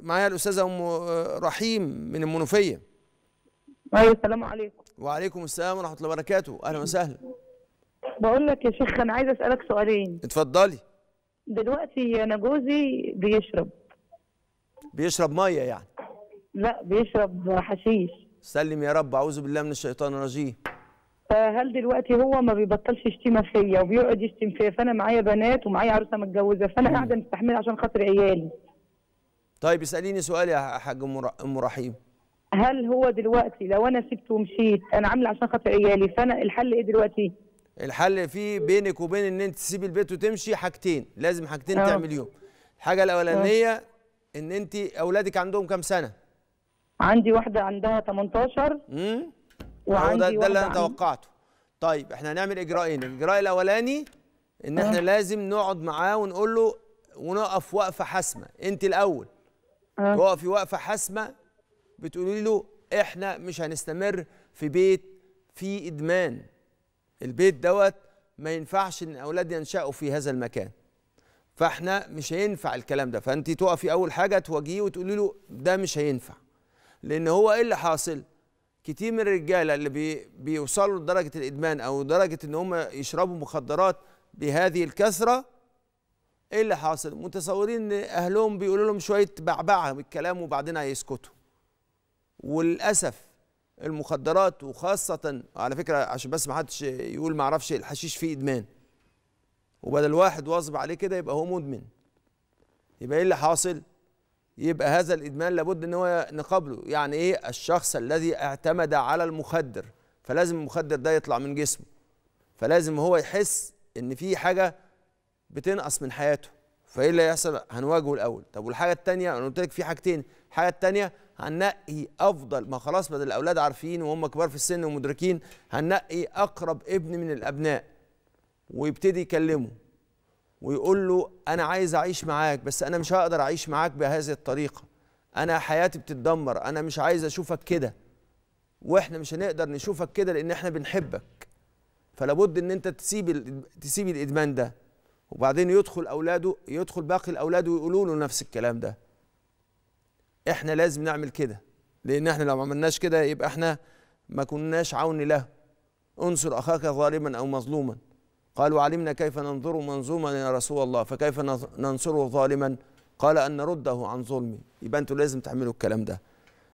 معايا الاستاذه ام رحيم من المنوفيه ايوه السلام عليكم وعليكم السلام ورحمه الله وبركاته اهلا وسهلا بقول لك يا شيخ انا عايز اسالك سؤالين اتفضلي دلوقتي انا جوزي بيشرب بيشرب ميه يعني لا بيشرب حشيش سلم يا رب اعوذ بالله من الشيطان الرجيم فهل دلوقتي هو ما بيبطلش يشتم فيا وبيقعد يشتم فيا فانا معايا بنات ومعايا عروسه متجوزه فانا قاعده مستحمله عشان خاطر عيالي طيب اساليني سؤال يا حاج ام رحيم هل هو دلوقتي لو انا سبته ومشيت انا عامله عشان خاطر عيالي فانا الحل ايه دلوقتي؟ الحل في بينك وبين ان انت تسيبي البيت وتمشي حاجتين لازم حاجتين أوه. تعمليهم الحاجه الاولانيه آه. ان انت اولادك عندهم كام سنه؟ عندي واحده عندها 18 امم وعندي ده, ده اللي انا توقعته طيب احنا هنعمل اجراءين الاجراء الاولاني ان احنا أوه. لازم نقعد معاه ونقول له ونقف وقفه حاسمه انت الاول آه. هو في وقفه حاسمه بتقولي له احنا مش هنستمر في بيت فيه ادمان البيت دوت ما ينفعش ان اولاد ينشأوا في هذا المكان فاحنا مش هينفع الكلام ده فانت تقفي اول حاجه تواجهيه وتقولي له ده مش هينفع لان هو ايه اللي حاصل كتير من الرجاله اللي بي بيوصلوا لدرجه الادمان او درجه ان هم يشربوا مخدرات بهذه الكثره ايه اللي حاصل متصورين ان اهلهم بيقولوا لهم شويه بعبعه بالكلام وبعدين هيسكتوا وللاسف المخدرات وخاصه على فكره عشان بس ما حدش يقول ما اعرفش الحشيش فيه ادمان وبدل واحد واظب عليه كده يبقى هو مدمن يبقى ايه اللي حاصل يبقى هذا الادمان لابد ان هو نقابله يعني ايه الشخص الذي اعتمد على المخدر فلازم المخدر ده يطلع من جسمه فلازم هو يحس ان في حاجه بتنقص من حياته فايه اللي هيحصل هنواجهه الاول طب والحاجه الثانيه انا قلت لك في حاجتين الحاجه الثانيه هننقي افضل ما خلاص بدل الاولاد عارفين وهم كبار في السن ومدركين هننقي اقرب ابن من الابناء ويبتدي يكلمه ويقول له انا عايز اعيش معاك بس انا مش هقدر اعيش معاك بهذه الطريقه انا حياتي بتتدمر انا مش عايز اشوفك كده واحنا مش هنقدر نشوفك كده لان احنا بنحبك فلابد ان انت تسيب تسيب الادمان ده وبعدين يدخل اولاده يدخل باقي الاولاد ويقولوا له نفس الكلام ده احنا لازم نعمل كده لان احنا لو ما عملناش كده يبقى احنا ما كناش عون له انصر اخاك ظالما او مظلوما قالوا علمنا كيف ننظر منظوما يا رسول الله فكيف ننصره ظالما قال ان نرده عن ظلمه يبقى انتوا لازم تعملوا الكلام ده